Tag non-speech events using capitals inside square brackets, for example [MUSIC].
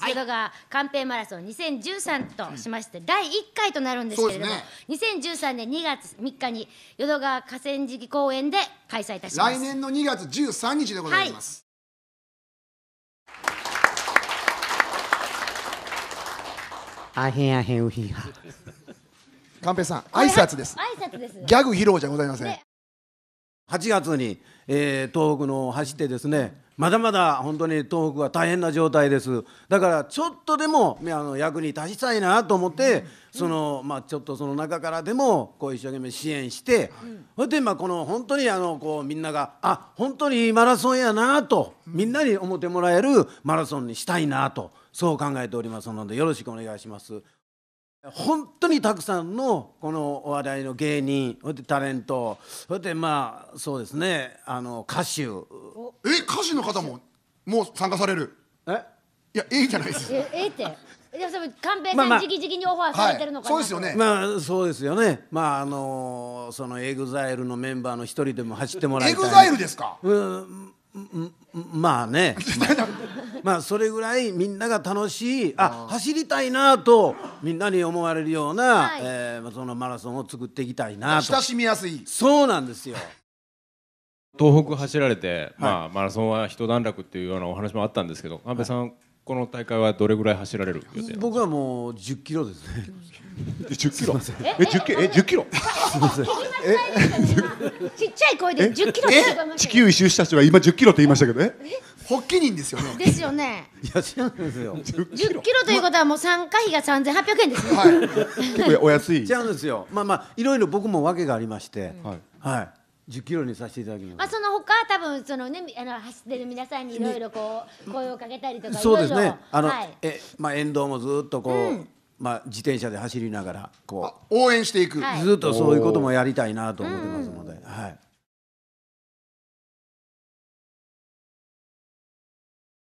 淀川寛平マラソン2013としまして、第1回となるんですけれども、ね、2013年2月3日に淀川河川敷公園で開催いたします来年の2月13日でございます、はい、あへんあへんうひは寛平さん挨拶です挨拶ですギャグ披露じゃございません、ね、8月に、えー、東北の走ってですね、まだまだ本当に東北は大変な状態ですだからちょっとでもあの役に立ちたいなと思って、そのまあ、ちょっとその中からでもこう一生懸命支援して、そん、でまあこの本当にあのこうみんながあ本当にいいマラソンやなとみんなに思ってもらえるマラソンにしたいなとそう考えておりますのでよろしくお願いします。本当にたくさんのこの話題の芸人それタレントそれでまあそうですねあの歌手え歌手の方ももう参加されるえいやええじゃないですええっていやそれ寛平さん直々にオファーされてるのかな、そうですよねまあそうですよねまああのそのエグザイルのメンバーの一人でも走ってもらいたいエグザイルですかうんまあね [LAUGHS] まあそれぐらいみんなが楽しいあ走りたいなとみんなに思われるような、はい、えー、そのマラソンを作っていきたいなと親しみやすいそうなんですよ東北走られて、はい、まあ、マラソンは一段落っていうようなお話もあったんですけど安倍さん、はい、この大会はどれぐらい走られる予定僕はもう1キロですね1キロえ1キロえ1キロすみませんちっちゃい声で十キロ地球一周した人が今十キロって言いましたけどねッキ人ですよねですよねいや違うんですよ十0キロということはもう参加費が三千八百円ですね、はい、結構お安い違うんですよまあまあいろいろ僕も訳がありまして、うん、はい、十キロにさせていただきます。まあその他多分そのねあの走ってる皆さんにいろいろこう声をかけたりとかそうですね。あの、はい、えまあ沿道もずっとこう、うん、まあ、自転車で走りながらこう応援していく、はい、ずっとそういうこともやりたいなと思ってますので。はい